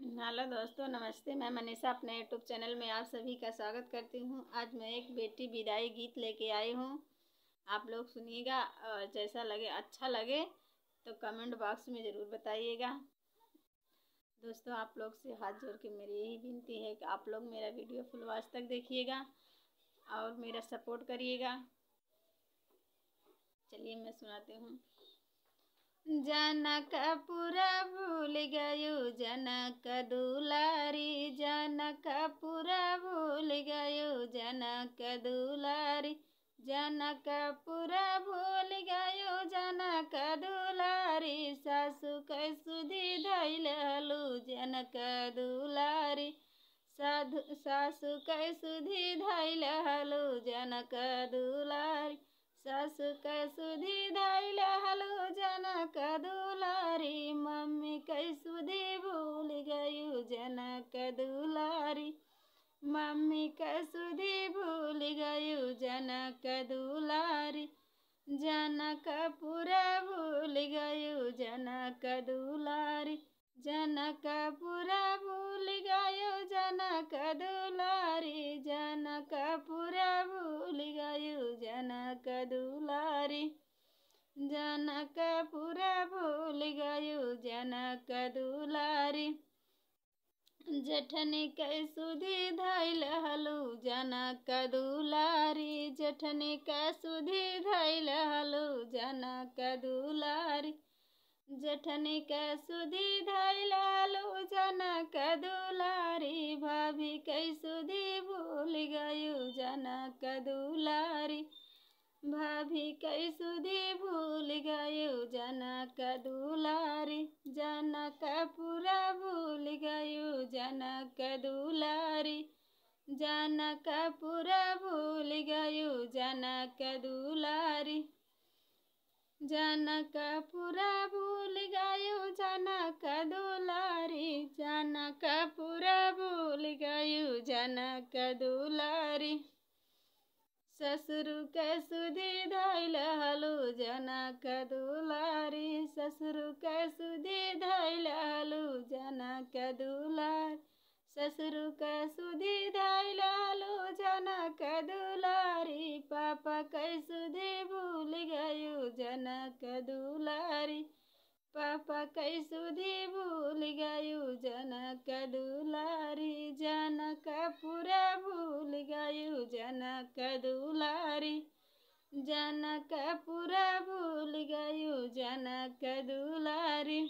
hello दोस्तों नमस्ते मैं मनीषा अपने यूट्यूब चैनल में आप सभी का स्वागत करती हूं आज मैं एक बेटी विदाई गीत लेके आई हूं आप लोग सुनिएगा और जैसा लगे अच्छा लगे तो कमेंट बॉक्स में ज़रूर बताइएगा दोस्तों आप लोग से हाथ जोड़ के मेरी यही विनती है कि आप लोग मेरा वीडियो फुल आज तक देखिएगा और मेरा सपोर्ट करिएगा चलिए मैं सुनाती हूँ जनक पूरा भूल गयो जनक दुलारी जनक पूरा भूल गयो जनक दुलारी जनक पूरा भूल गयो जनक दुलारी सासु कै सुधी धैल हलु जनक दुलारी साधु सासु कै सुधी धैल हलु जनक दुलारी सासु कै सुधी धैल हलु जनक दुलारी जनक पूरा भूल गयो जनक दुलारी जनक पूरा भूल गयो जनक दुलारी जनक पूरा भूल गयो जनक दुलारी जनक पूरा भूल गयो जनक दु जठन कै सुधी धैल हलु जनक दुलारी जठन कै सुधे धैल हलु जनक दुलारी जठन कै सुधे धैल हलु जनक दुलारी भाभी कै सुधे भूल गयु जनक दुलारी भाभी कै सुधी भूल गयो जनक दुलारी जनक पूरा जनक दुलारी जनकपुर भूल गयो जनक दुलारी जनकपुर भूल गयो जनक दुलारी जनकपुर भूल गयो जनक दुलारी ससुर के सुधी धैल हलो जनक दुलारी ससुर के सुधी धैल हलो जनक दुलारी ससुर का सुधी दाई लालो जना दुलारी पापा कैसु दे भूल गयो जनक दुलारी पापा कैसु दे भूल गयो जना का दुलारी जना पूरा भूल गयो जना का दुलारी जना पूरा भूल गयो जना दुलारी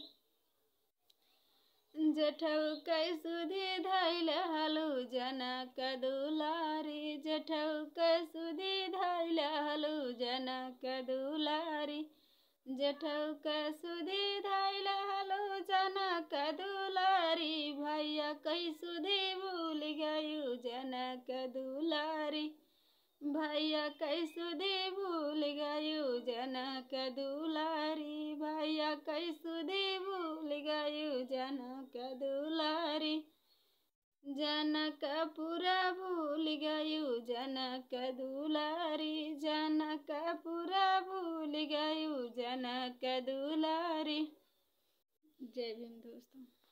जठऊ कै सुधे धैल हलो जनक दुलारी जठऊ कै सुधे धैल हलो जनक दुलारी जठऊ कै सुधे धैल हलु जनक दुलारी भैया कै सुधे भूल गयु जनक दुलारी भैया कैसु दे भूल गयु जनक दुलारी भैया कैसु दे दुलारी जनक पूरा भूल गयु जनक दुलारी जनक पूरा भूल गयु जनक दुलारी जय भीम दोस्तों